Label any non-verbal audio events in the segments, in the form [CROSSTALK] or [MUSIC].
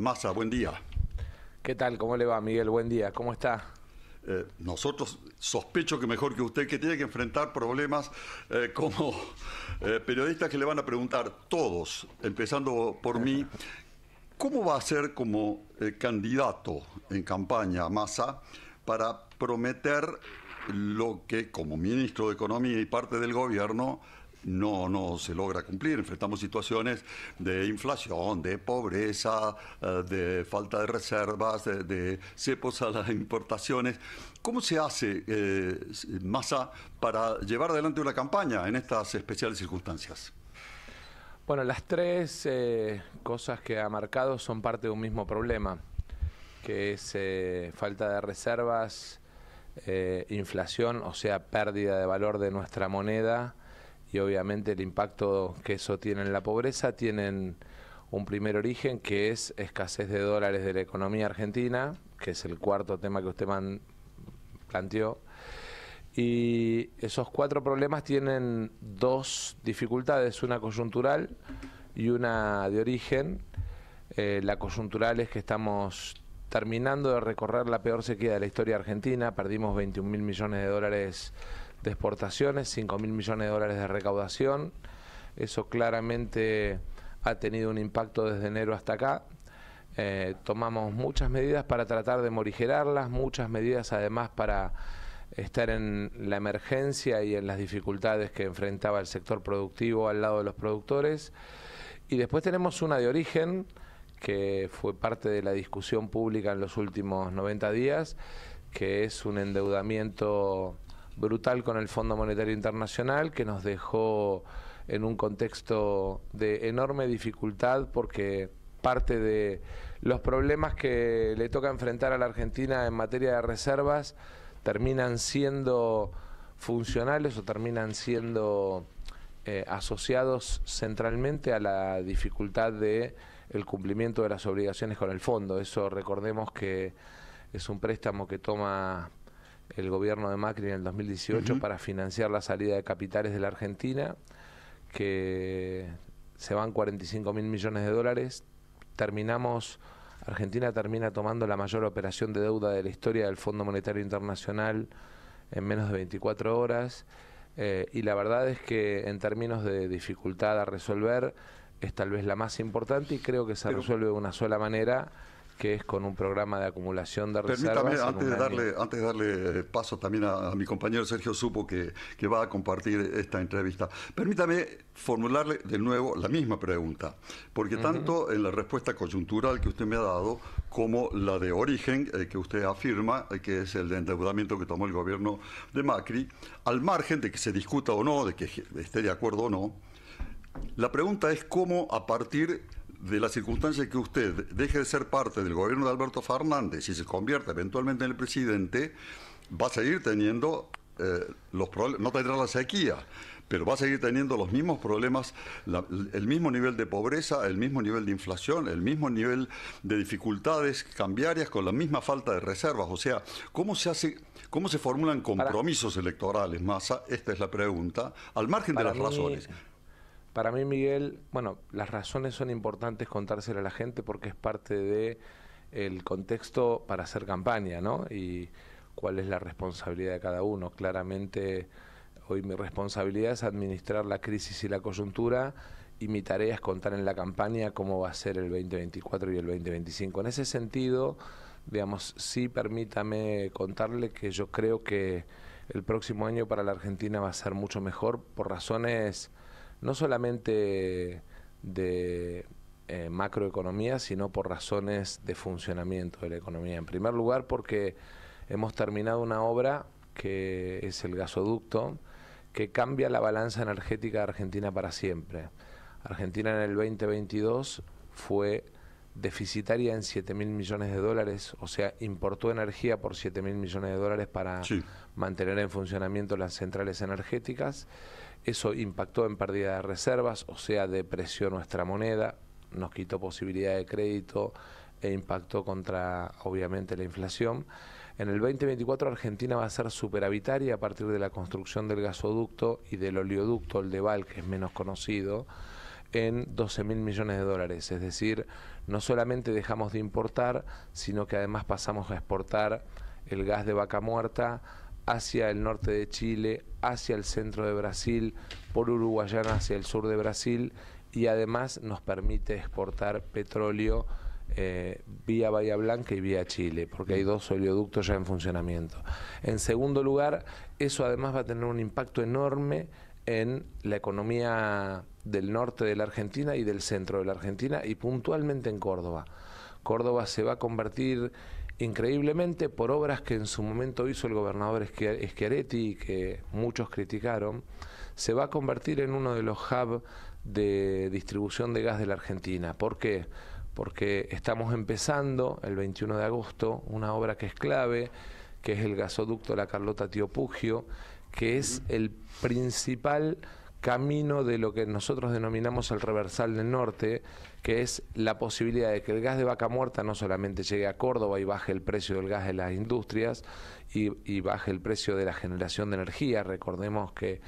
Massa, buen día. ¿Qué tal? ¿Cómo le va, Miguel? Buen día. ¿Cómo está? Eh, nosotros sospecho que mejor que usted, que tiene que enfrentar problemas eh, como eh, periodistas que le van a preguntar todos, empezando por mí, ¿cómo va a ser como candidato en campaña Massa para prometer lo que como ministro de Economía y parte del gobierno no, no se logra cumplir. Enfrentamos situaciones de inflación, de pobreza, eh, de falta de reservas, de, cepos a las importaciones. ¿Cómo se hace, eh, Massa, para llevar adelante una campaña en estas especiales circunstancias? Bueno, las tres eh, cosas que ha marcado son parte de un mismo problema, que es falta de reservas, inflación, o sea, pérdida de valor de nuestra moneda y obviamente el impacto que eso tiene en la pobreza, tienen un primer origen que es escasez de dólares de la economía argentina, que es el cuarto tema que usted man planteó. Y esos cuatro problemas tienen dos dificultades, una coyuntural y una de origen. Eh, la coyuntural es que estamos terminando de recorrer la peor sequía de la historia argentina, perdimos 21 mil millones de dólares de exportaciones, 5 mil millones de dólares de recaudación. Eso claramente ha tenido un impacto desde enero hasta acá. Eh, tomamos muchas medidas para tratar de morigerarlas, muchas medidas además para estar en la emergencia y en las dificultades que enfrentaba el sector productivo al lado de los productores. Y después tenemos una de origen, que fue parte de la discusión pública en los últimos 90 días, que es un endeudamiento brutal con el Fondo Monetario Internacional que nos dejó en un contexto de enorme dificultad porque parte de los problemas que le toca enfrentar a la Argentina en materia de reservas terminan siendo funcionales o terminan siendo eh, asociados centralmente a la dificultad de el cumplimiento de las obligaciones con el fondo. Eso recordemos que es un préstamo que toma el gobierno de Macri en el 2018 para financiar la salida de capitales de la Argentina, que se van 45 mil millones de dólares. Terminamos, Argentina termina tomando la mayor operación de deuda de la historia del Fondo Monetario Internacional en menos de 24 horas. Eh, y la verdad es que en términos de dificultad a resolver, es tal vez la más importante y creo que se resuelve de una sola manera que es con un programa de acumulación de reservas. Permítame, antes de, darle, antes de darle paso también a, mi compañero Sergio Supo, que, que, va a compartir esta entrevista, permítame formularle de nuevo la misma pregunta, porque tanto en la respuesta coyuntural que usted me ha dado como la de origen eh, que usted afirma, eh, que es el de endeudamiento que tomó el gobierno de Macri, al margen de que se discuta o no, de que esté de acuerdo o no, la pregunta es cómo a partir de la circunstancia que usted deje de ser parte del gobierno de Alberto Fernández y se convierta eventualmente en el presidente, va a seguir teniendo eh, los problemas, no tendrá la sequía, pero va a seguir teniendo los mismos problemas, el mismo nivel de pobreza, el mismo nivel de inflación, el mismo nivel de dificultades cambiarias con la misma falta de reservas. O sea, ¿cómo se hace, cómo se formulan compromisos electorales, Massa? Esta es la pregunta, al margen de las razones. Para mí, Miguel, bueno, las razones son importantes contárselas a la gente porque es parte de el contexto para hacer campaña, ¿no? Y cuál es la responsabilidad de cada uno. Claramente, hoy mi responsabilidad es administrar la crisis y la coyuntura y mi tarea es contar en la campaña cómo va a ser el 2024 y el 2025. En ese sentido, digamos, sí permítame contarle que yo creo que el próximo año para la Argentina va a ser mucho mejor por razones no solamente de eh, macroeconomía, sino por razones de funcionamiento de la economía. En primer lugar, porque hemos terminado una obra que es el gasoducto, que cambia la balanza energética de Argentina para siempre. Argentina en el 2022 fue deficitaria en 7 mil millones de dólares, o sea, importó energía por 7 mil millones de dólares para mantener en funcionamiento las centrales energéticas eso impactó en pérdida de reservas, o sea, depreció nuestra moneda, nos quitó posibilidad de crédito e impactó contra, obviamente, la inflación. En el 2024 Argentina va a ser superavitaria a partir de la construcción del gasoducto y del oleoducto, el de Val, que es menos conocido, en 12 mil millones de dólares. Es decir, no solamente dejamos de importar, sino que además pasamos a exportar el gas de vaca muerta hacia el norte de Chile, hacia el centro de Brasil, por Uruguayana hacia el sur de Brasil y además nos permite exportar petróleo eh, vía Bahía Blanca y vía Chile, porque hay dos oleoductos ya en funcionamiento. En segundo lugar, eso además va a tener un impacto enorme en la economía del norte de la Argentina y del centro de la Argentina y puntualmente en Córdoba. Córdoba se va a convertir increíblemente por obras que en su momento hizo el gobernador Schiaretti y que muchos criticaron, se va a convertir en uno de los hubs de distribución de gas de la Argentina. ¿Por qué? Porque estamos empezando el 21 de agosto una obra que es clave, que es el gasoducto La Carlota Tío Pugio, que es el principal camino de lo que nosotros denominamos el reversal del norte, que es la posibilidad de que el gas de vaca muerta no solamente llegue a Córdoba y baje el precio del gas de las industrias y, baje el precio de la generación de energía. Recordemos que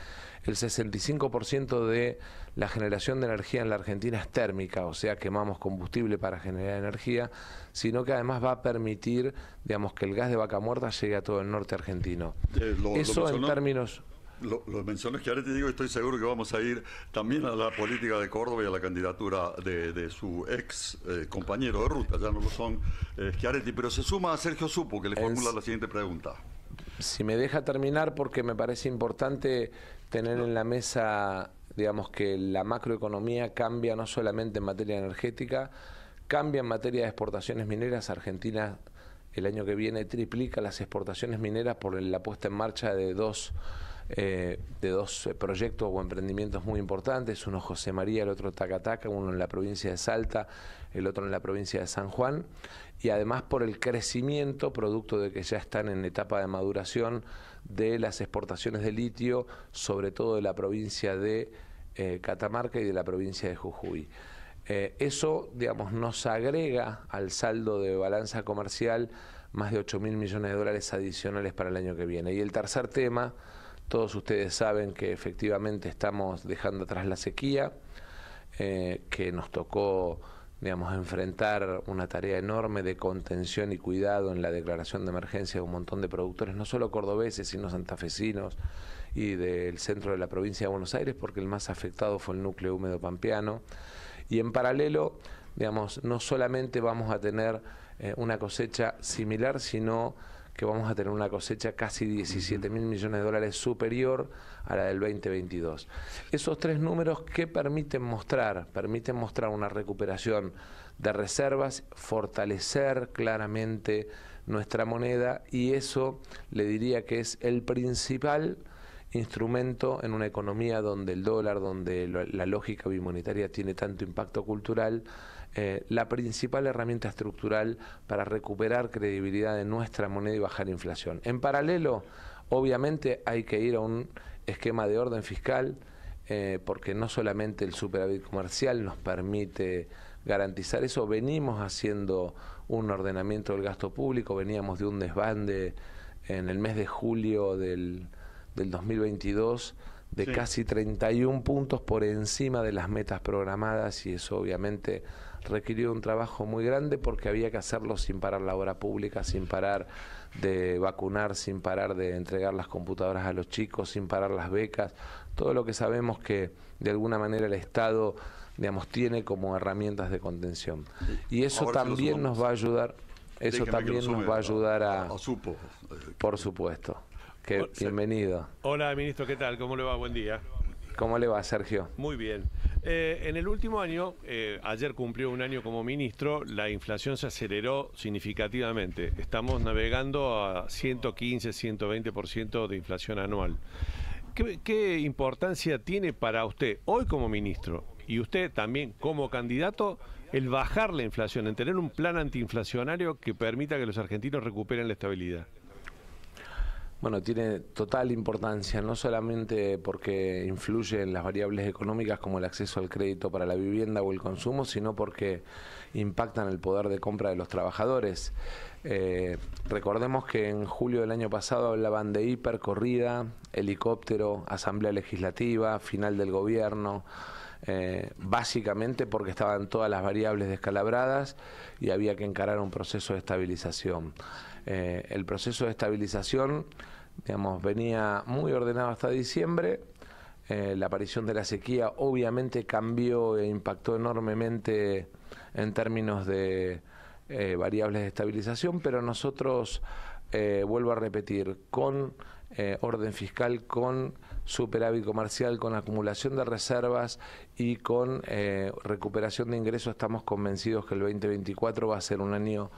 el 65% de la generación de energía en la Argentina es térmica, o sea, quemamos combustible para generar energía, sino que además va a permitir, digamos, que el gas de vaca muerta llegue a todo el norte argentino. Eh, Eso en términos lo, mencionó Schiaretti que ahora te digo, estoy seguro que vamos a ir también a la política de Córdoba y a la candidatura de, su ex eh, compañero de ruta, ya no lo son eh, Schiaretti, pero se suma a Sergio Supo, que le formula la siguiente pregunta. Si me deja terminar, porque me parece importante tener en la mesa, digamos, que la macroeconomía cambia no solamente en materia energética, cambia en materia de exportaciones mineras. Argentina el año que viene triplica las exportaciones mineras por la puesta en marcha de dos eh, de dos eh, proyectos o emprendimientos muy importantes, uno José María, el otro Tacataca, uno en la provincia de Salta, el otro en la provincia de San Juan, y además por el crecimiento, producto de que ya están en etapa de maduración de las exportaciones de litio, sobre todo de la provincia de eh, Catamarca y de la provincia de Jujuy. eso, digamos, nos agrega al saldo de balanza comercial más de 8 mil millones de dólares adicionales para el año que viene. Y el tercer tema, todos ustedes saben que efectivamente estamos dejando atrás la sequía, eh, que nos tocó digamos, enfrentar una tarea enorme de contención y cuidado en la declaración de emergencia de un montón de productores, no solo cordobeses, sino santafesinos y del centro de la provincia de Buenos Aires, porque el más afectado fue el núcleo húmedo pampeano. Y en paralelo, digamos, no solamente vamos a tener eh, una cosecha similar, sino que vamos a tener una cosecha casi 17 mil millones de dólares superior a la del 2022. Esos tres números que permiten mostrar, permiten mostrar una recuperación de reservas, fortalecer claramente nuestra moneda y eso le diría que es el principal instrumento en una economía donde el dólar, donde la lógica bimonetaria tiene tanto impacto cultural, eh, la principal herramienta estructural para recuperar credibilidad de nuestra moneda y bajar inflación. En paralelo, obviamente hay que ir a un esquema de orden fiscal, eh, porque no solamente el superávit comercial nos permite garantizar eso, venimos haciendo un ordenamiento del gasto público, veníamos de un desbande en el mes de julio del, 2022 de casi 31 puntos por encima de las metas programadas y eso obviamente requirió un trabajo muy grande porque había que hacerlo sin parar la obra pública, sin parar de vacunar, sin parar de entregar las computadoras a los chicos, sin parar las becas, todo lo que sabemos que de alguna manera el Estado digamos, tiene como herramientas de contención. Y eso también nos va a ayudar, eso también nos va a ayudar a... supo. Eh, Por supuesto. Que, bienvenido. Hola, ministro, ¿qué tal? ¿Cómo le va? Buen día. ¿Cómo le va, Sergio? Muy bien. Eh, en el último año, eh, ayer cumplió un año como ministro, la inflación se aceleró significativamente. Estamos navegando a 115, 120% de inflación anual. ¿Qué, importancia tiene para usted hoy como ministro y usted también como candidato el bajar la inflación, en tener un plan antiinflacionario que permita que los argentinos recuperen la estabilidad? Bueno, tiene total importancia, no solamente porque influye en las variables económicas como el acceso al crédito para la vivienda o el consumo, sino porque impactan el poder de compra de los trabajadores. Eh, recordemos que en julio del año pasado hablaban de hipercorrida, helicóptero, asamblea legislativa, final del gobierno. Eh, básicamente porque estaban todas las variables descalabradas y había que encarar un proceso de estabilización. Eh, el proceso de estabilización Digamos, venía muy ordenado hasta diciembre. Eh, la aparición de la sequía obviamente cambió e impactó enormemente en términos de eh, variables de estabilización, pero nosotros, eh, vuelvo a repetir, con orden fiscal, con superávit comercial, con acumulación de reservas y con recuperación de ingresos, estamos convencidos que el 2024 va a ser un año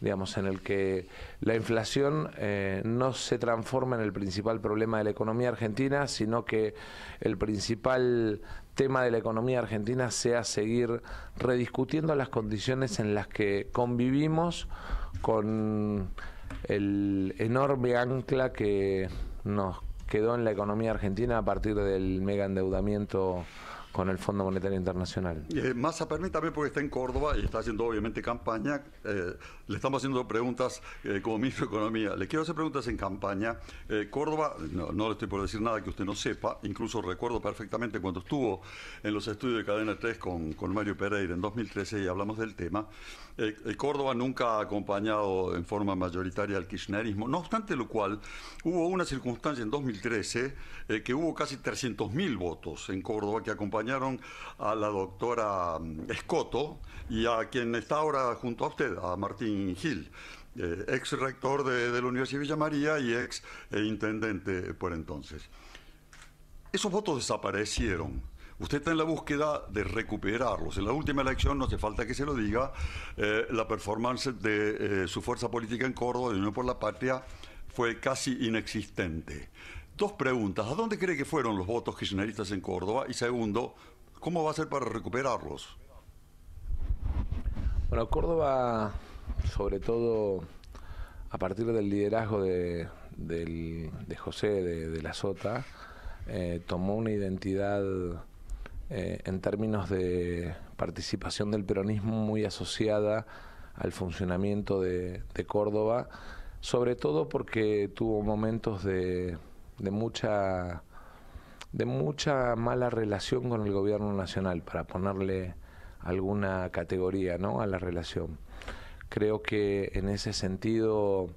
digamos, en el que la inflación eh, no se transforma en el principal problema de la economía argentina, sino que el principal tema de la economía argentina sea seguir rediscutiendo las condiciones en las que convivimos con el enorme ancla que nos quedó en la economía argentina a partir del mega endeudamiento con el Fondo Monetario Internacional. Eh, Massa, permítame, porque está en Córdoba y está haciendo obviamente campaña. Eh, le estamos haciendo preguntas eh, como ministro de Economía. Le quiero hacer preguntas en campaña. Eh, Córdoba, no, no, le estoy por decir nada que usted no sepa. Incluso recuerdo perfectamente cuando estuvo en los estudios de Cadena 3 con, con Mario Pereira en 2013 y hablamos del tema. Córdoba nunca ha acompañado en forma mayoritaria al kirchnerismo, no obstante lo cual hubo una circunstancia en 2013 eh, que hubo casi 300.000 votos en Córdoba que acompañaron a la doctora mm, Escoto y a quien está ahora junto a usted, a Martín Gil. Eh, ex rector de, la Universidad de Villa María y ex eh, intendente por entonces. Esos votos desaparecieron Usted está en la búsqueda de recuperarlos. En la última elección, no hace falta que se lo diga, eh, la performance de eh, su fuerza política en Córdoba, de Unión por la Patria, fue casi inexistente. Dos preguntas. ¿A dónde cree que fueron los votos kirchneristas en Córdoba? Y segundo, ¿cómo va a ser para recuperarlos? Bueno, Córdoba, sobre todo a partir del liderazgo de, de José de, la Sota, eh, tomó una identidad eh, en términos de participación del peronismo muy asociada al funcionamiento de, Córdoba, sobre todo porque tuvo momentos de, mucha mala relación con el gobierno nacional, para ponerle alguna categoría a la relación. Creo que en ese sentido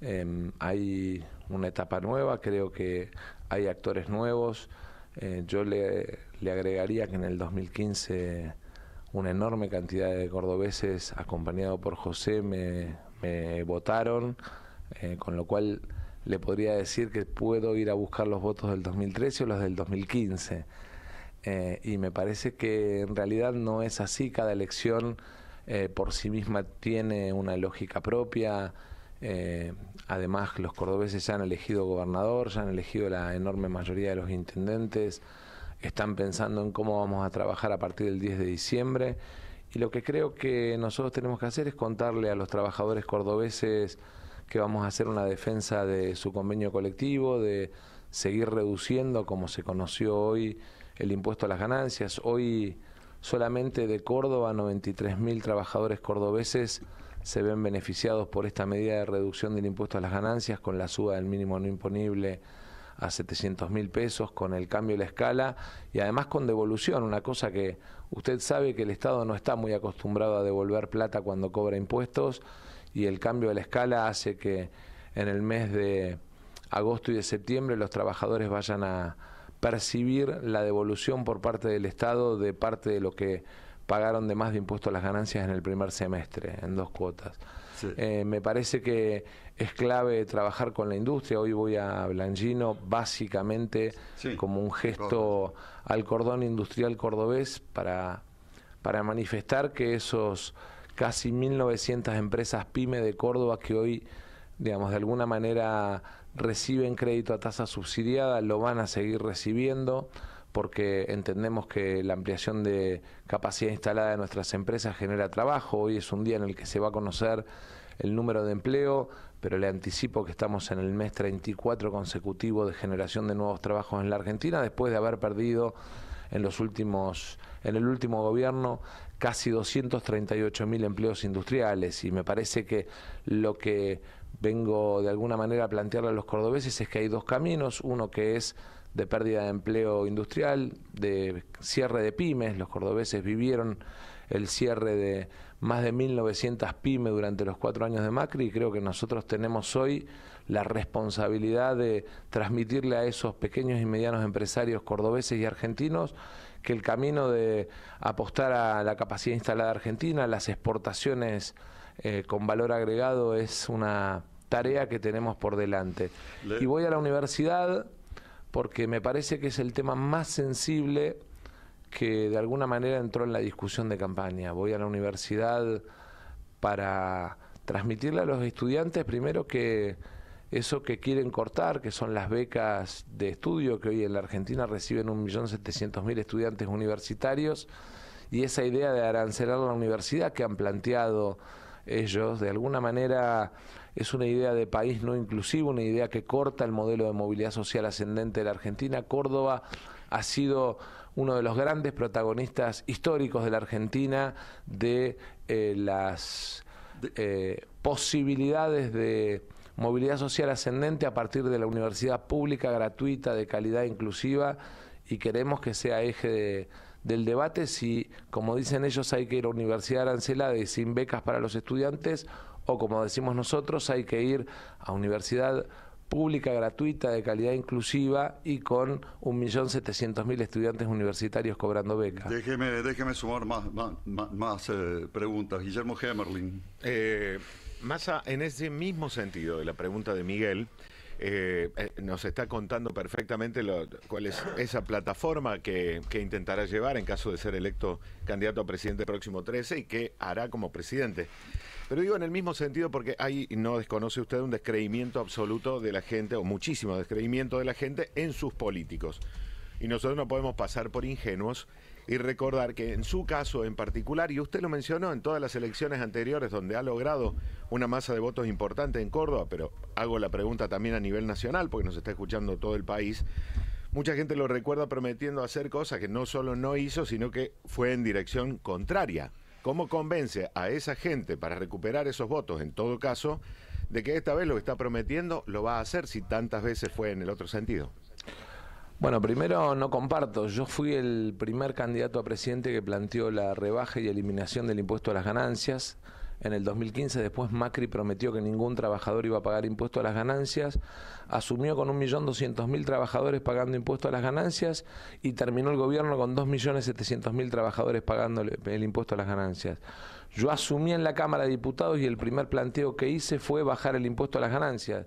em, hay una etapa nueva, creo que hay actores nuevos, eh, yo le, le, agregaría que en el 2015 una enorme cantidad de cordobeses, acompañado por José, me, votaron, eh, con lo cual le podría decir que puedo ir a buscar los votos del 2013 o los del 2015. Eh, y me parece que en realidad no es así, cada elección por sí misma tiene una lógica propia, eh, además, los cordobeses ya han elegido gobernador, ya han elegido la enorme mayoría de los intendentes, están pensando en cómo vamos a trabajar a partir del 10 de diciembre. Y lo que creo que nosotros tenemos que hacer es contarle a los trabajadores cordobeses que vamos a hacer una defensa de su convenio colectivo, de seguir reduciendo, como se conoció hoy, el impuesto a las ganancias. Hoy solamente de Córdoba, 93.000 trabajadores cordobeses se ven beneficiados por esta medida de reducción del impuesto a las ganancias con la suba del mínimo no imponible a 700 mil pesos con el cambio de la escala y además con devolución, una cosa que usted sabe que el Estado no está muy acostumbrado a devolver plata cuando cobra impuestos y el cambio de la escala hace que en el mes de agosto y de septiembre los trabajadores vayan a percibir la devolución por parte del Estado de parte de lo que pagaron de más de impuestos las ganancias en el primer semestre, en dos cuotas. Eh, me parece que es clave trabajar con la industria. Hoy voy a Blangino básicamente como un gesto al cordón industrial cordobés para, para manifestar que esos casi 1.900 empresas pyme de Córdoba que hoy, digamos, de alguna manera reciben crédito a tasa subsidiada, lo van a seguir recibiendo porque entendemos que la ampliación de capacidad instalada de nuestras empresas genera trabajo. Hoy es un día en el que se va a conocer el número de empleo, pero le anticipo que estamos en el mes 34 consecutivo de generación de nuevos trabajos en la Argentina, después de haber perdido en los últimos en el último gobierno casi 238 mil empleos industriales y me parece que lo que vengo de alguna manera a plantearle a los cordobeses es que hay dos caminos, uno que es de pérdida de empleo industrial, de cierre de pymes. Los cordobeses vivieron el cierre de más de 1.900 pymes durante los cuatro años de Macri y creo que nosotros tenemos hoy la responsabilidad de transmitirle a esos pequeños y medianos empresarios cordobeses y argentinos que el camino de apostar a la capacidad instalada argentina, las exportaciones eh, con valor agregado es una tarea que tenemos por delante. Y voy a la universidad porque me parece que es el tema más sensible que de alguna manera entró en la discusión de campaña. Voy a la universidad para transmitirle a los estudiantes primero que eso que quieren cortar, que son las becas de estudio, que hoy en la Argentina reciben 1.700.000 estudiantes universitarios, y esa idea de arancelar la universidad que han planteado ellos, de alguna manera es una idea de país no inclusivo, una idea que corta el modelo de movilidad social ascendente de la Argentina. Córdoba ha sido uno de los grandes protagonistas históricos de la Argentina de eh, las eh, posibilidades de movilidad social ascendente a partir de la universidad pública, gratuita, de calidad inclusiva y queremos que sea eje del debate si, como dicen ellos, hay que ir a universidad arancelada y sin becas para los estudiantes o como decimos nosotros, hay que ir a universidad pública, gratuita, de calidad inclusiva y con 1.700.000 estudiantes universitarios cobrando becas. Déjeme, déjeme sumar más, más, eh, preguntas. Guillermo Hemerlin. Eh, en ese mismo sentido de la pregunta de Miguel, eh, eh, nos está contando perfectamente lo, cuál es esa plataforma que, intentará llevar en caso de ser electo candidato a presidente próximo 13 y qué hará como presidente. Pero digo en el mismo sentido porque ahí no desconoce usted un descreimiento absoluto de la gente, o muchísimo descreimiento de la gente en sus políticos. Y nosotros no podemos pasar por ingenuos y recordar que en su caso en particular, y usted lo mencionó en todas las elecciones anteriores donde ha logrado una masa de votos importante en Córdoba, pero hago la pregunta también a nivel nacional porque nos está escuchando todo el país, mucha gente lo recuerda prometiendo hacer cosas que no solo no hizo, sino que fue en dirección contraria. ¿Cómo convence a esa gente para recuperar esos votos en todo caso de que esta vez lo que está prometiendo lo va a hacer si tantas veces fue en el otro sentido? Bueno, primero no comparto. Yo fui el primer candidato a presidente que planteó la rebaja y eliminación del impuesto a las ganancias. En el 2015 después Macri prometió que ningún trabajador iba a pagar impuesto a las ganancias, asumió con 1.200.000 trabajadores pagando impuesto a las ganancias y terminó el gobierno con 2.700.000 trabajadores pagando el impuesto a las ganancias. Yo asumí en la Cámara de Diputados y el primer planteo que hice fue bajar el impuesto a las ganancias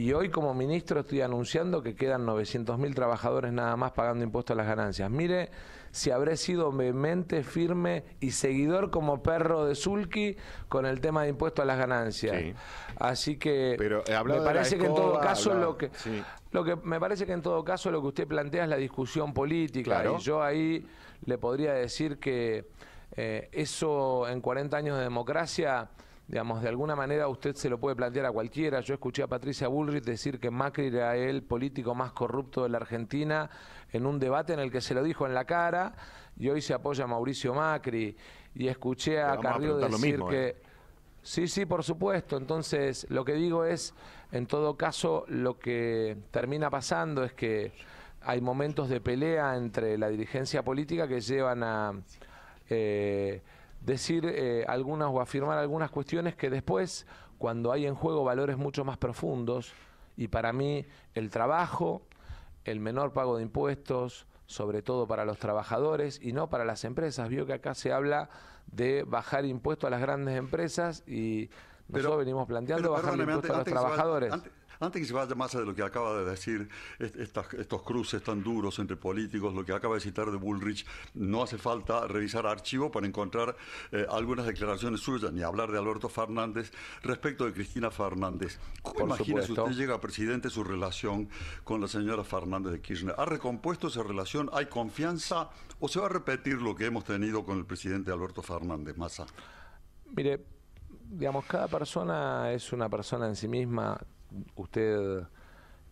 Y hoy como ministro estoy anunciando que quedan 900.000 trabajadores nada más pagando impuestos a las ganancias. Mire si habré sido vehemente, firme y seguidor como perro de Zulki con el tema de impuestos a las ganancias. Así que eh, me parece que en todo caso lo que lo que me parece que en todo caso lo que usted plantea es la discusión política y yo ahí le podría decir que eh, eso en 40 años de democracia Digamos, de alguna manera usted se lo puede plantear a cualquiera. Yo escuché a Patricia Bullrich decir que Macri era el político más corrupto de la Argentina en un debate en el que se lo dijo en la cara y hoy se apoya a Mauricio Macri. Y escuché a Carrillo decir que... ¿eh? Sí, sí, por supuesto. Entonces, lo que digo es, en todo caso, lo que termina pasando es que hay momentos de pelea entre la dirigencia política que llevan a... Eh, decir eh, algunas o afirmar algunas cuestiones que después, cuando hay en juego valores mucho más profundos, y para mí el trabajo, el menor pago de impuestos, sobre todo para los trabajadores y no para las empresas. Vio que acá se habla de bajar impuestos a las grandes empresas y nosotros venimos planteando bajar impuestos a los trabajadores. Antes que se vaya más de lo que acaba de decir, estos cruces tan duros entre políticos, lo que acaba de citar de Bullrich, no hace falta revisar archivo para encontrar eh, algunas declaraciones suyas, ni hablar de Alberto Fernández respecto de Cristina Fernández. ¿Cómo imagina si usted llega presidente su relación con la señora Fernández de Kirchner? ¿Ha recompuesto esa relación? ¿Hay confianza o se va a repetir lo que hemos tenido con el presidente Alberto Fernández Massa? Mire, digamos, cada persona es una persona en sí misma, usted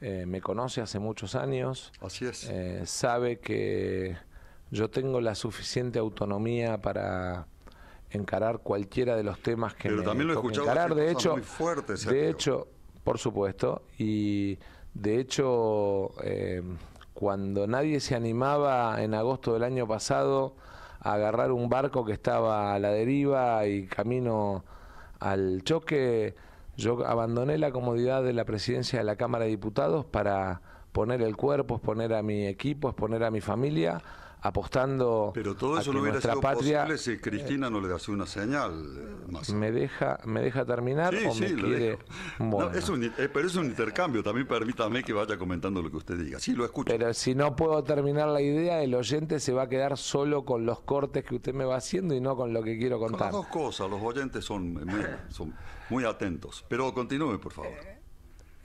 eh, me conoce hace muchos años. Así es. Eh, sabe que yo tengo la suficiente autonomía para encarar cualquiera de los temas que Pero también lo he escuchado encarar. De hecho, muy fuertes, de hecho, por supuesto, y de hecho, eh, cuando nadie se animaba en agosto del año pasado a agarrar un barco que estaba a la deriva y camino al choque, yo abandoné la comodidad de la presidencia de la Cámara de Diputados para poner el cuerpo, exponer a mi equipo, exponer a mi familia, apostando Pero todo eso no hubiera sido posible si Cristina no le hace una señal. Eh, ¿Me deja me deja terminar sí, me quiere? pero es un intercambio, también permítame que vaya comentando lo que usted diga. Sí, lo escucho. Pero si no puedo terminar la idea, el oyente se va a quedar solo con los cortes que usted me va haciendo y no con lo que quiero contar. Son dos cosas, los oyentes son, eh, son muy atentos. Pero continúe, por favor.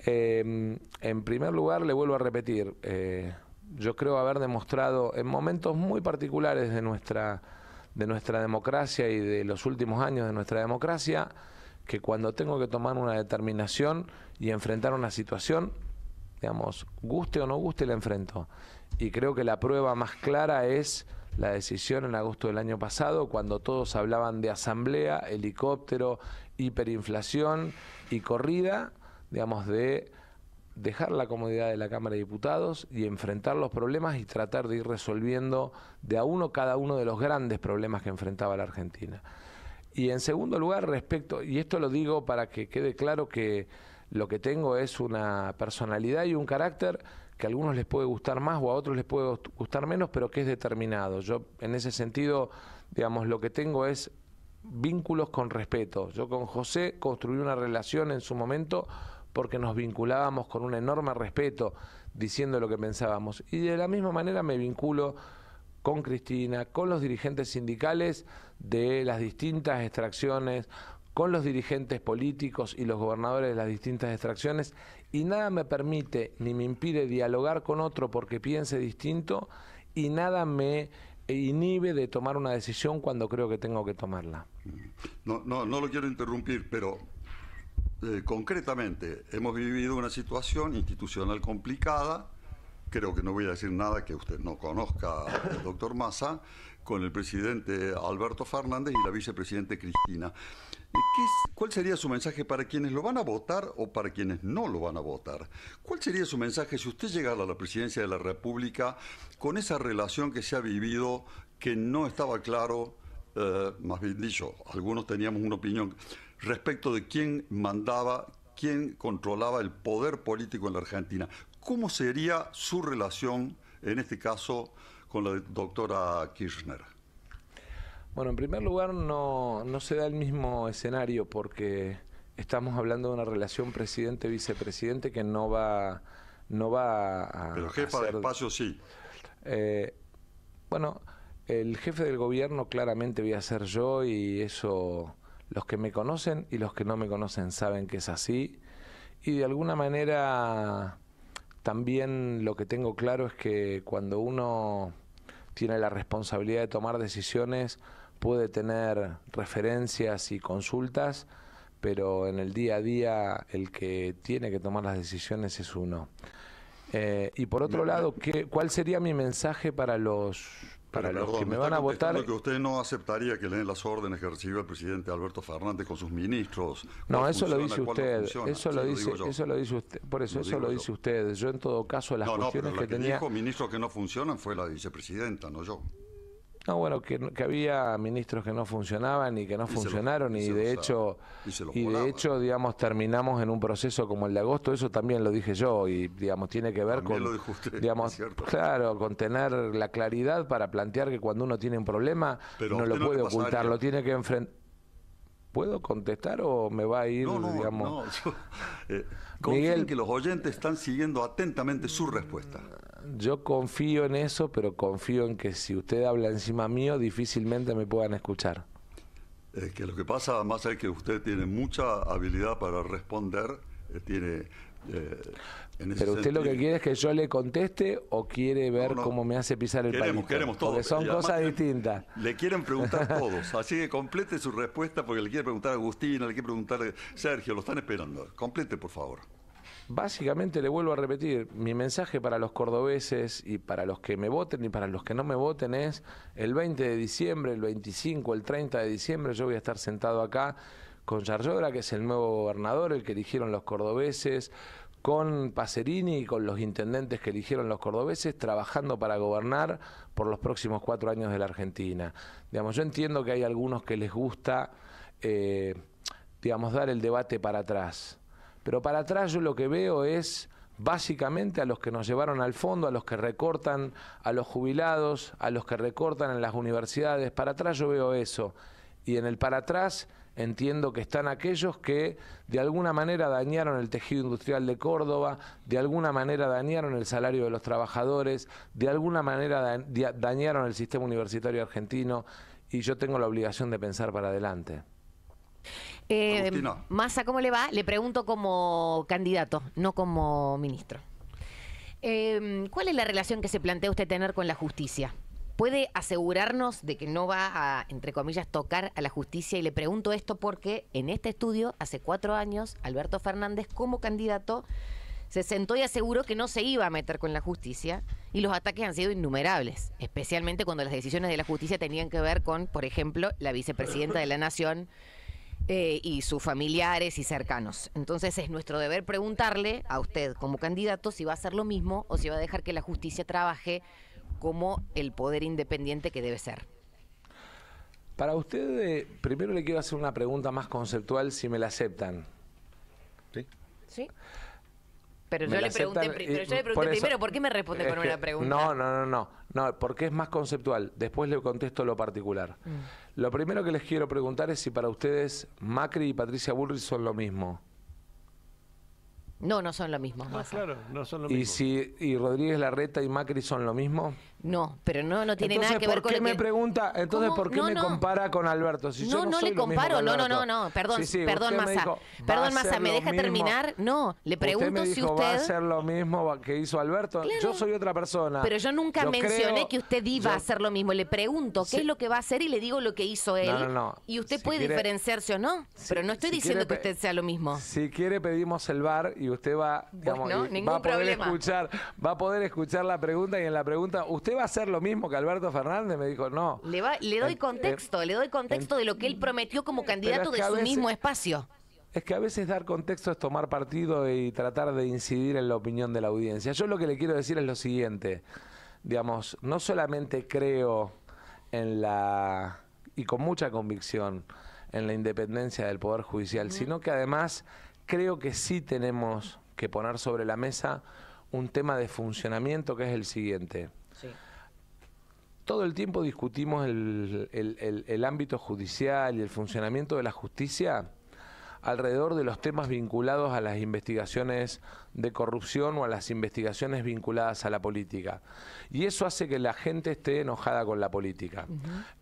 Eh, en primer lugar, le vuelvo a repetir, eh, yo creo haber demostrado en momentos muy particulares de nuestra, de nuestra democracia y de los últimos años de nuestra democracia, que cuando tengo que tomar una determinación y enfrentar una situación, digamos, guste o no guste, la enfrento. Y creo que la prueba más clara es la decisión en agosto del año pasado, cuando todos hablaban de asamblea, helicóptero, hiperinflación y corrida digamos, de dejar la comodidad de la Cámara de Diputados y enfrentar los problemas y tratar de ir resolviendo de a uno cada uno de los grandes problemas que enfrentaba la Argentina. Y en segundo lugar, respecto, y esto lo digo para que quede claro que lo que tengo es una personalidad y un carácter que a algunos les puede gustar más o a otros les puede gustar menos, pero que es determinado. Yo en ese sentido, digamos, lo que tengo es vínculos con respeto. Yo con José construí una relación en su momento porque nos vinculábamos con un enorme respeto diciendo lo que pensábamos. Y de la misma manera me vinculo con Cristina, con los dirigentes sindicales de las distintas extracciones, con los dirigentes políticos y los gobernadores de las distintas extracciones, y nada me permite ni me impide dialogar con otro porque piense distinto, y nada me inhibe de tomar una decisión cuando creo que tengo que tomarla. No, no, no lo quiero interrumpir, pero eh, concretamente, hemos vivido una situación institucional complicada, creo que no voy a decir nada que usted no conozca, eh, doctor Massa, con el presidente Alberto Fernández y la vicepresidente Cristina. Eh, ¿Cuál sería su mensaje para quienes lo van a votar o para quienes no lo van a votar? ¿Cuál sería su mensaje si usted llegara a la presidencia de la República con esa relación que se ha vivido, que no estaba claro, más bien dicho, algunos teníamos una opinión respecto de quién mandaba, quién controlaba el poder político en la Argentina. ¿Cómo sería su relación, en este caso, con la doctora Kirchner? Bueno, en primer lugar, no, no se da el mismo escenario porque estamos hablando de una relación presidente-vicepresidente que no va, no va a... Pero jefa de espacio sí. Eh, bueno, el jefe del gobierno claramente voy a ser yo y eso los que me conocen y los que no me conocen saben que es así. Y de alguna manera también lo que tengo claro es que cuando uno tiene la responsabilidad de tomar decisiones, puede tener referencias y consultas, pero en el día a día el que tiene que tomar las decisiones es uno. Eh, y por otro lado, ¿cuál sería mi mensaje para los para que me, van a votar. que usted no aceptaría que le den las órdenes que recibió el presidente Alberto Fernández con sus ministros. No, eso lo dice usted. eso lo dice, eso lo dice usted. Por eso, eso lo dice usted. Yo en todo caso las no, no, pero que, que tenía. Dijo ministros que no funcionan fue la vicepresidenta, no yo. No, bueno, que, había ministros que no funcionaban y que no funcionaron y, de hecho y, de hecho digamos terminamos en un proceso como el de agosto, eso también lo dije yo y digamos tiene que ver con digamos claro, tener la claridad para plantear que cuando uno tiene un problema no lo puede ocultar, lo tiene que enfrentar. ¿Puedo contestar o me va a ir, no, digamos? Eh, que los oyentes están siguiendo atentamente su respuesta yo confío en eso, pero confío en que si usted habla encima mío, difícilmente me puedan escuchar. que lo que pasa más es que usted tiene mucha habilidad para responder, eh, tiene... Eh, pero usted lo que quiere es que yo le conteste o quiere ver cómo me hace pisar el queremos, Queremos son cosas distintas. Le quieren preguntar [LAUGHS] todos, así que complete su respuesta porque le quiere preguntar a Agustina, le quiere preguntar a Sergio, lo están esperando. Complete, por favor. Básicamente le vuelvo a repetir, mi mensaje para los cordobeses y para los que me voten y para los que no me voten es el 20 de diciembre, el 25, el 30 de diciembre yo voy a estar sentado acá con Yarlora, que es el nuevo gobernador, el que eligieron los cordobeses, con Pacerini y con los intendentes que eligieron los cordobeses, trabajando para gobernar por los próximos cuatro años de la Argentina. Digamos, yo entiendo que hay algunos que les gusta, eh, digamos, dar el debate para atrás pero para atrás yo lo que veo es básicamente a los que nos llevaron al fondo, a los que recortan a los jubilados, a los que recortan en las universidades. Para atrás yo veo eso. Y en el para atrás entiendo que están aquellos que de alguna manera dañaron el tejido industrial de Córdoba, de alguna manera dañaron el salario de los trabajadores, de alguna manera dañaron el sistema universitario argentino y yo tengo la obligación de pensar para adelante. Eh, Massa, ¿cómo le va? Le pregunto como candidato, no como ministro. Eh, ¿Cuál es la relación que se plantea usted tener con la justicia? ¿Puede asegurarnos de que no va a, entre comillas, tocar a la justicia? Y le pregunto esto porque en este estudio, hace cuatro años, Alberto Fernández, como candidato, se sentó y aseguró que no se iba a meter con la justicia y los ataques han sido innumerables, especialmente cuando las decisiones de la justicia tenían que ver con, por ejemplo, la vicepresidenta de la Nación, eh, y sus familiares y cercanos. Entonces es nuestro deber preguntarle a usted como candidato si va a hacer lo mismo o si va a dejar que la justicia trabaje como el poder independiente que debe ser. Para usted, eh, primero le quiero hacer una pregunta más conceptual, si me la aceptan. Sí. Sí. Pero yo, le eh, pregunté, primero, ¿por qué me responde con una pregunta? No, no, no, no, no, porque es más conceptual. Después le contesto lo particular. Mm. Lo primero que les quiero preguntar es si para ustedes Macri y Patricia Bullrich son lo mismo. No, no son lo mismo. Ah, claro, no son lo mismo. ¿Y si y Rodríguez Larreta y Macri son lo mismo? No, pero no, no tiene nada que ver con el que... me pregunta, entonces ¿por qué me compara con Alberto? Si no, no, le comparo, no, no, no, no, perdón, perdón Masa. perdón Masa, ¿me deja terminar? No, le pregunto si usted... ¿Va a hacer lo mismo que hizo Alberto? Yo soy otra persona. Pero yo nunca mencioné que usted iba a hacer lo mismo, le pregunto qué es lo que va a hacer y le digo lo que hizo él. No, Y usted puede diferenciarse o no, pero no estoy diciendo que usted sea lo mismo. Si quiere pedimos el bar y usted va, a escuchar, va a poder escuchar la pregunta y en la pregunta usted va a ser lo mismo que Alberto Fernández? Me dijo, no. Le, doy contexto, le doy contexto de lo que él prometió como candidato de su mismo espacio. Es que a veces dar contexto es tomar partido y tratar de incidir en la opinión de la audiencia. Yo lo que le quiero decir es lo siguiente, digamos, no solamente creo en la, y con mucha convicción, en la independencia del Poder Judicial, sino que además creo que sí tenemos que poner sobre la mesa un tema de funcionamiento que es el siguiente. Sí todo el tiempo discutimos el, el, ámbito judicial y el funcionamiento de la justicia alrededor de los temas vinculados a las investigaciones de corrupción o a las investigaciones vinculadas a la política. Y eso hace que la gente esté enojada con la política.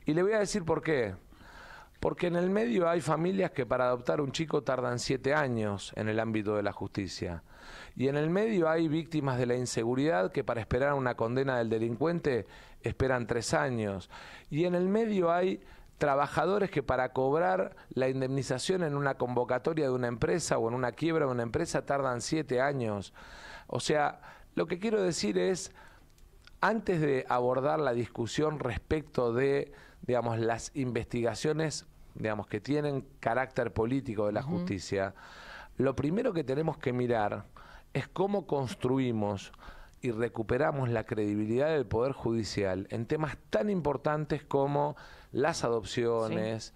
Y le voy a decir por qué. Porque en el medio hay familias que para adoptar un chico tardan siete años en el ámbito de la justicia. Y en el medio hay víctimas de la inseguridad que para esperar una condena del delincuente esperan tres años. Y en el medio hay trabajadores que para cobrar la indemnización en una convocatoria de una empresa o en una quiebra de una empresa tardan siete años. O sea, lo que quiero decir es, antes de abordar la discusión respecto de, digamos, las investigaciones, digamos, que tienen carácter político de la justicia, lo primero que tenemos que mirar es cómo construimos y recuperamos la credibilidad del Poder Judicial en temas tan importantes como las adopciones,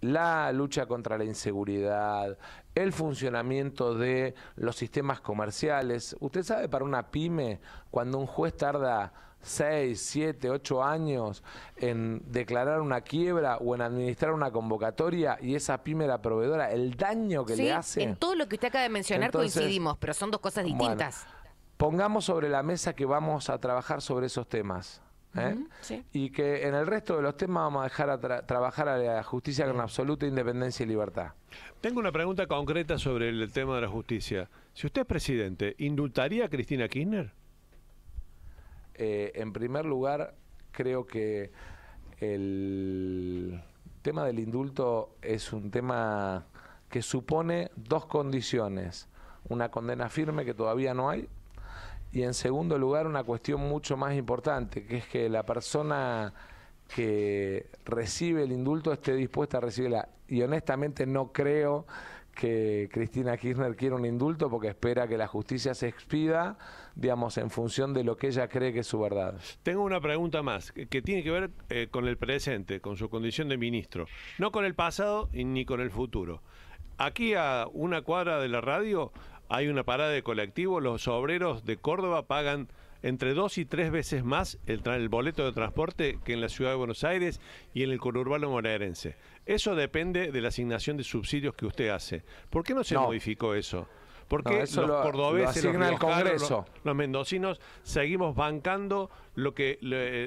la lucha contra la inseguridad, el funcionamiento de los sistemas comerciales. Usted sabe, para una pyme, cuando un juez tarda 6, 7, 8 años en declarar una quiebra o en administrar una convocatoria y esa pyme la proveedora, el daño que le hace. En todo lo que usted acaba de mencionar coincidimos, pero son dos cosas distintas. pongamos sobre la mesa que vamos a trabajar sobre esos temas. ¿eh? y que en el resto de los temas vamos a dejar a trabajar a la justicia con absoluta independencia y libertad. Tengo una pregunta concreta sobre el tema de la justicia. Si usted es presidente, ¿indultaría a Cristina Kirchner? Eh, en primer lugar, creo que el tema del indulto es un tema que supone dos condiciones. Una condena firme que todavía no hay y en segundo lugar una cuestión mucho más importante, que es que la persona que recibe el indulto esté dispuesta a recibirla. Y honestamente no creo que Cristina Kirchner quiera un indulto porque espera que la justicia se expida digamos, en función de lo que ella cree que es su verdad. Tengo una pregunta más, que tiene que ver eh, con el presente, con su condición de ministro, no con el pasado ni con el futuro. Aquí a una cuadra de la radio hay una parada de colectivo, los obreros de Córdoba pagan entre dos y tres veces más el, boleto de transporte que en la ciudad de Buenos Aires y en el conurbano Morerense. Eso depende de la asignación de subsidios que usted hace. ¿Por qué no se modificó eso? Porque los cordobeses, los, el Congreso. Los, mendocinos, seguimos bancando lo que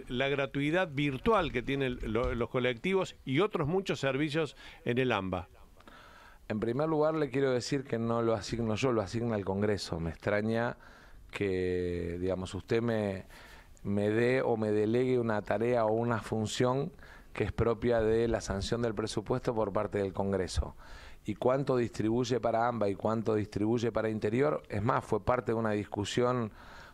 la gratuidad virtual que tienen los colectivos y otros muchos servicios en el AMBA. En primer lugar, le quiero decir que no lo asigno yo, lo asigna el Congreso. Me extraña que, digamos, usted me, me dé o me delegue una tarea o una función que es propia de la sanción del presupuesto por parte del Congreso y cuánto distribuye para AMBA y cuánto distribuye para Interior. Es más, fue parte de una discusión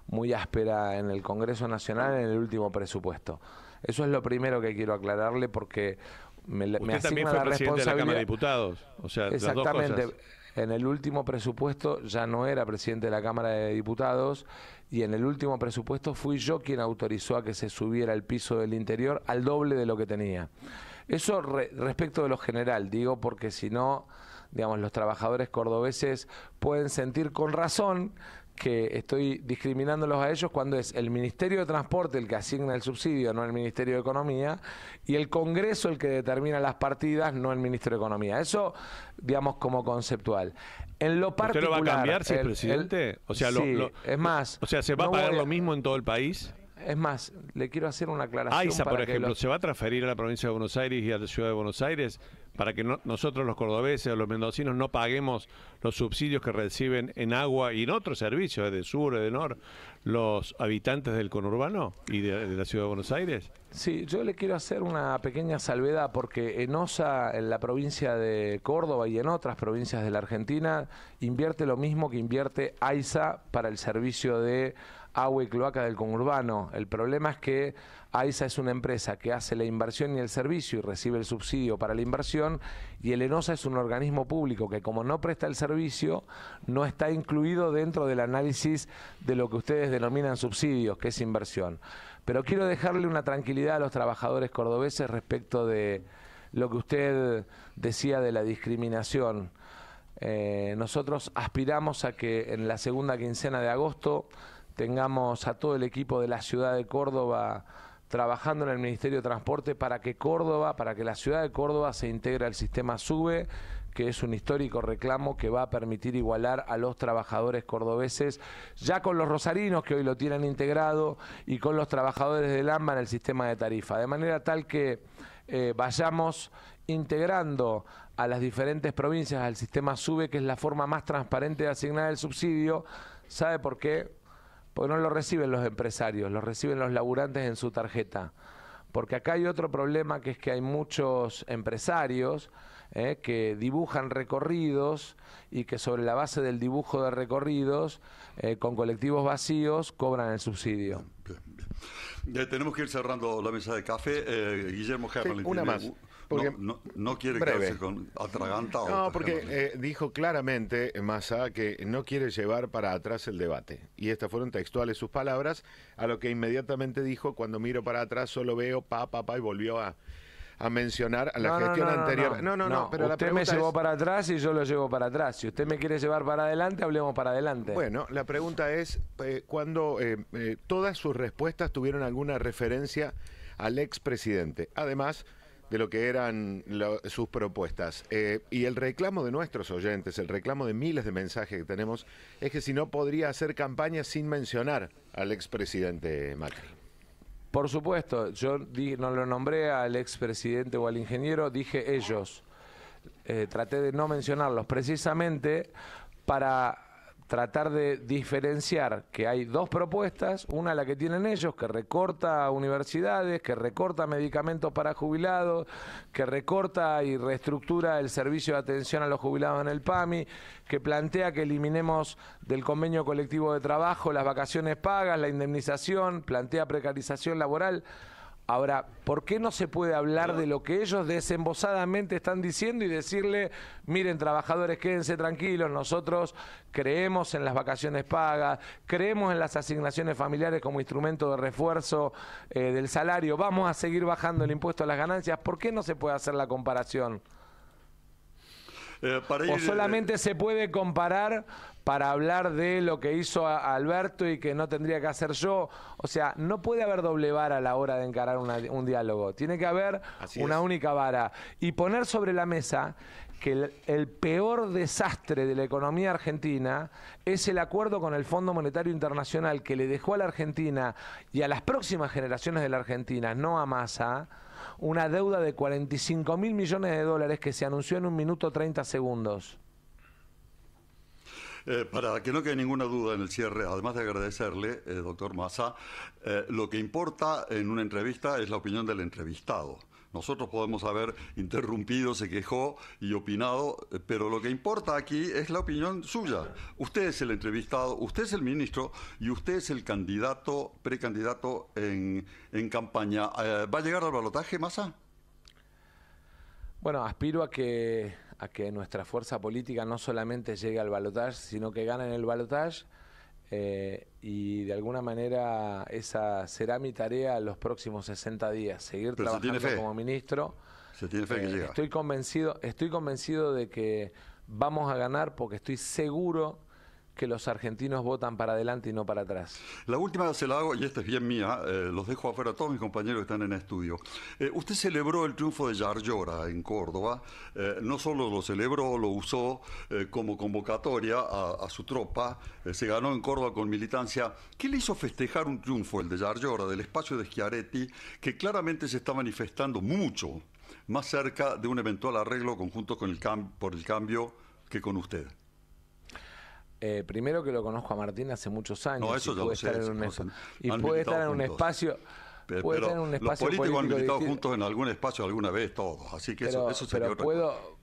muy áspera en el Congreso Nacional en el último presupuesto. Eso es lo primero que quiero aclararle porque me, Usted también fue la presidente de la Cámara de Diputados. O sea, exactamente. En el último presupuesto ya no era presidente de la Cámara de Diputados y en el último presupuesto fui yo quien autorizó a que se subiera el piso del interior al doble de lo que tenía. Eso respecto de lo general, digo, porque si no, digamos, los trabajadores cordobeses pueden sentir con razón que estoy discriminándolos a ellos cuando es el Ministerio de Transporte el que asigna el subsidio, no el Ministerio de Economía, y el Congreso el que determina las partidas, no el Ministerio de Economía. Eso, digamos, como conceptual. En lo ¿Usted lo va a cambiar si presidente? o sea, es más... O sea, ¿se va a pagar lo mismo en todo el país? Es más, le quiero hacer una aclaración. AISA, por ejemplo, ¿se va a transferir a la provincia de Buenos Aires y a la ciudad de Buenos Aires para que nosotros los cordobeses o los mendocinos no paguemos los subsidios que reciben en agua y en otros servicios, eh, de sur, eh, de norte, los habitantes del conurbano y de, la ciudad de Buenos Aires? Sí, yo le quiero hacer una pequeña salvedad porque en OSA, en la provincia de Córdoba y en otras provincias de la Argentina, invierte lo mismo que invierte AISA para el servicio de agua y cloaca del conurbano. El problema es que AISA es una empresa que hace la inversión y el servicio y recibe el subsidio para la inversión y el ENOSA es un organismo público que como no presta el servicio no está incluido dentro del análisis de lo que ustedes denominan subsidios, que es inversión. Pero quiero dejarle una tranquilidad a los trabajadores cordobeses respecto de lo que usted decía de la discriminación. Eh, nosotros aspiramos a que en la segunda quincena de agosto tengamos a todo el equipo de la ciudad de Córdoba trabajando en el Ministerio de Transporte para que Córdoba, para que la ciudad de Córdoba se integre al sistema SUBE, que es un histórico reclamo que va a permitir igualar a los trabajadores cordobeses, ya con los rosarinos que hoy lo tienen integrado y con los trabajadores del AMBA en el sistema de tarifa, de manera tal que eh, vayamos integrando a las diferentes provincias al sistema SUBE, que es la forma más transparente de asignar el subsidio. ¿Sabe por qué? porque no lo reciben los empresarios, lo reciben los laburantes en su tarjeta. Porque acá hay otro problema que es que hay muchos empresarios eh, que dibujan recorridos y que sobre la base del dibujo de recorridos, eh, con colectivos vacíos, cobran el subsidio. Eh, tenemos que ir cerrando la mesa de café. Guillermo Germán. una más no, no, quiere quedarse atragantado. No, porque eh, dijo claramente eh, Massa que no quiere llevar para atrás el debate. Y estas fueron textuales sus palabras, a lo que inmediatamente dijo, cuando miro para atrás solo veo pa, pa, pa, y volvió a mencionar a la gestión anterior. No, no, no, pero la pregunta me llevó para atrás y yo lo llevo para atrás. Si usted me quiere llevar para adelante, hablemos para adelante. Bueno, la pregunta es, eh, cuando todas sus respuestas tuvieron alguna referencia al expresidente? Además, de lo que eran sus propuestas. Eh, y el reclamo de nuestros oyentes, el reclamo de miles de mensajes que tenemos, es que si no podría hacer campaña sin mencionar al expresidente Macri. Por supuesto, yo no lo nombré al expresidente o al ingeniero, dije ellos. Eh, traté de no mencionarlos precisamente para tratar de diferenciar que hay dos propuestas, una la que tienen ellos, que recorta universidades, que recorta medicamentos para jubilados, que recorta y reestructura el servicio de atención a los jubilados en el PAMI, que plantea que eliminemos del convenio colectivo de trabajo las vacaciones pagas, la indemnización, plantea precarización laboral. Ahora, ¿por qué no se puede hablar de lo que ellos desembosadamente están diciendo y decirle, miren trabajadores, quédense tranquilos, nosotros creemos en las vacaciones pagas, creemos en las asignaciones familiares como instrumento de refuerzo eh, del salario, vamos a seguir bajando el impuesto a las ganancias? ¿Por qué no se puede hacer la comparación? Eh, o eh, solamente se puede comparar para hablar de lo que hizo Alberto y que no tendría que hacer yo. O sea, no puede haber doble vara a la hora de encarar un diálogo. Tiene que haber una única vara. Y poner sobre la mesa que el, peor desastre de la economía argentina es el acuerdo con el Fondo Monetario Internacional que le dejó a la Argentina y a las próximas generaciones de la Argentina, no a masa, una deuda de 45 mil millones de dólares que se anunció en un minuto 30 segundos. Eh, para que no quede ninguna duda en el cierre, además de agradecerle, eh, doctor Massa, eh, lo que importa en una entrevista es la opinión del entrevistado. Nosotros podemos haber interrumpido, se quejó y opinado, pero lo que importa aquí es la opinión suya. Usted es el entrevistado, usted es el ministro y usted es el candidato, precandidato en, en campaña. ¿Va a llegar al balotaje, Massa? Bueno, aspiro a que a que nuestra fuerza política no solamente llegue al balotaje, sino que gane en el balotaje. Eh, y de alguna manera esa será mi tarea los próximos 60 días, seguir trabajando como ministro. Se tiene que eh, Estoy convencido, estoy convencido de que vamos a ganar porque estoy seguro que los argentinos votan para adelante y no para atrás. La última se la hago, y esta es bien mía, eh, los dejo afuera a todos mis compañeros que están en estudio. Eh, usted celebró el triunfo de Yarlora en Córdoba, eh, no solo lo celebró, lo usó como convocatoria a, su tropa, se ganó en Córdoba con militancia. ¿Qué le hizo festejar un triunfo, el de Yarlora, del espacio de Schiaretti, que claramente se está manifestando mucho más cerca de un eventual arreglo conjunto con el por el cambio que con usted? Eh, primero que lo conozco a Martín hace muchos años. y puede estar en un puede estar un espacio. puede estar en un espacio los han militado juntos en algún espacio alguna vez todos, así que pero, eso, eso pero puedo,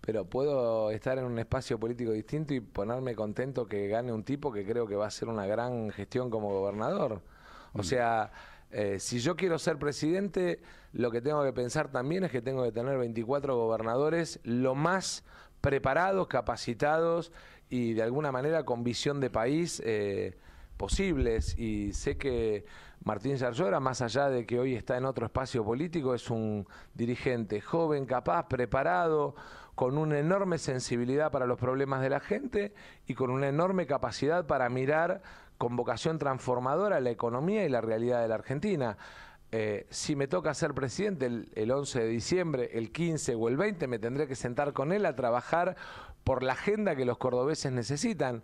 pero puedo estar en un espacio político distinto y ponerme contento que gane un tipo que creo que va a ser una gran gestión como gobernador. O mm. sea, eh, si yo quiero ser presidente, lo que tengo que pensar también es que tengo que tener 24 gobernadores lo más preparados, capacitados y de alguna manera con visión de país eh, posibles. Y sé que Martín era más allá de que hoy está en otro espacio político, es un dirigente joven, capaz, preparado, con una enorme sensibilidad para los problemas de la gente y con una enorme capacidad para mirar con vocación transformadora la economía y la realidad de la Argentina. Eh, si me toca ser presidente el, 11 de diciembre, el 15 o el 20, me tendré que sentar con él a trabajar por la agenda que los cordobeses necesitan.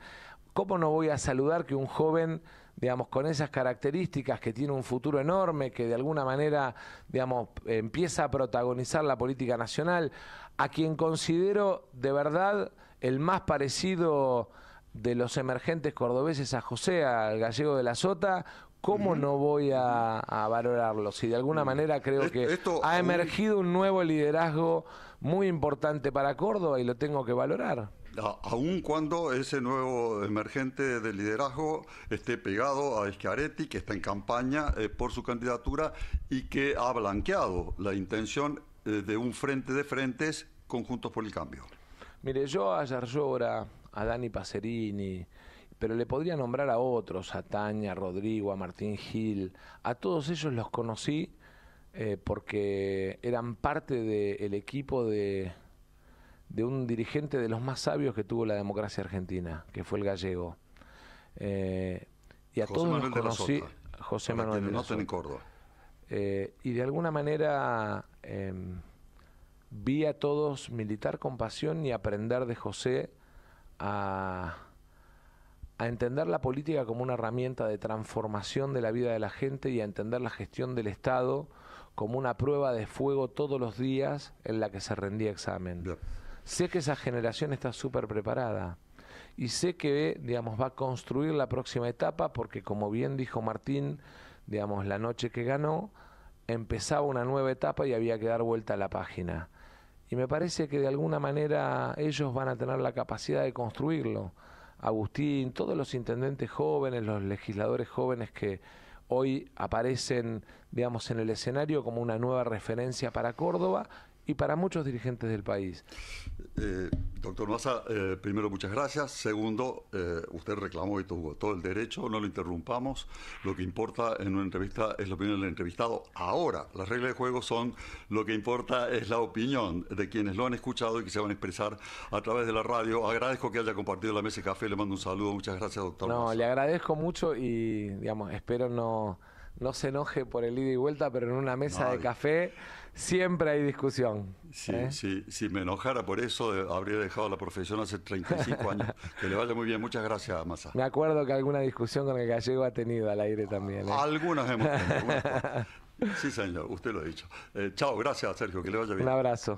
¿Cómo no voy a saludar que un joven, digamos, con esas características, que tiene un futuro enorme, que de alguna manera, digamos, empieza a protagonizar la política nacional, a quien considero de verdad el más parecido de los emergentes cordobeses a José, al gallego de la Sota, ¿cómo no voy a, valorarlo? Si de alguna manera creo que ha emergido un nuevo liderazgo muy importante para Córdoba y lo tengo que valorar. Aún aun cuando ese nuevo emergente de liderazgo esté pegado a Schiaretti, que está en campaña eh, por su candidatura y que ha blanqueado la intención eh, de un frente de frentes conjuntos por el cambio. Mire, yo a Yarlora, a Dani Pacerini, pero le podría nombrar a otros, a Tania, a Rodrigo, a Martín Gil, a todos ellos los conocí eh, porque eran parte del equipo de, un dirigente de los más sabios que tuvo la democracia argentina, que fue el gallego. Eh, y a todos Manuel los conocí, José Manuel de eh, y de alguna manera em, vi a todos militar con pasión y aprender de José a entender la política como una herramienta de transformación de la vida de la gente y a entender la gestión del Estado como una prueba de fuego todos los días en la que se rendía examen. Sé que esa generación está súper preparada y sé que, digamos, va a construir la próxima etapa porque, como bien dijo Martín, digamos, la noche que ganó, empezaba una nueva etapa y había que dar vuelta a la página. Y me parece que de alguna manera ellos van a tener la capacidad de construirlo. Agustín, todos los intendentes jóvenes, los legisladores jóvenes que, hoy aparecen, digamos, en el escenario como una nueva referencia para Córdoba, y para muchos dirigentes del país. Eh, doctor Maza, eh, primero muchas gracias. Segundo, eh, usted reclamó y tuvo todo el derecho, no lo interrumpamos. Lo que importa en una entrevista es la opinión del entrevistado. Ahora, las reglas de juego son lo que importa es la opinión de quienes lo han escuchado y que se van a expresar a través de la radio. Agradezco que haya compartido la mesa de café, le mando un saludo, muchas gracias, doctor. No, le agradezco mucho y, digamos, espero no no se enoje por el ida y vuelta, pero en una mesa de café siempre hay discusión. ¿eh? si me enojara por eso, eh, habría dejado la profesión hace 35 años. [LAUGHS] que le vaya muy bien, muchas gracias, Massa. Me acuerdo que alguna discusión con el gallego ha tenido al aire también. ¿eh? Algunas hemos tenido. [LAUGHS] sí, señor, usted lo ha dicho. Eh, chao, gracias, Sergio, que le vaya bien. Un abrazo.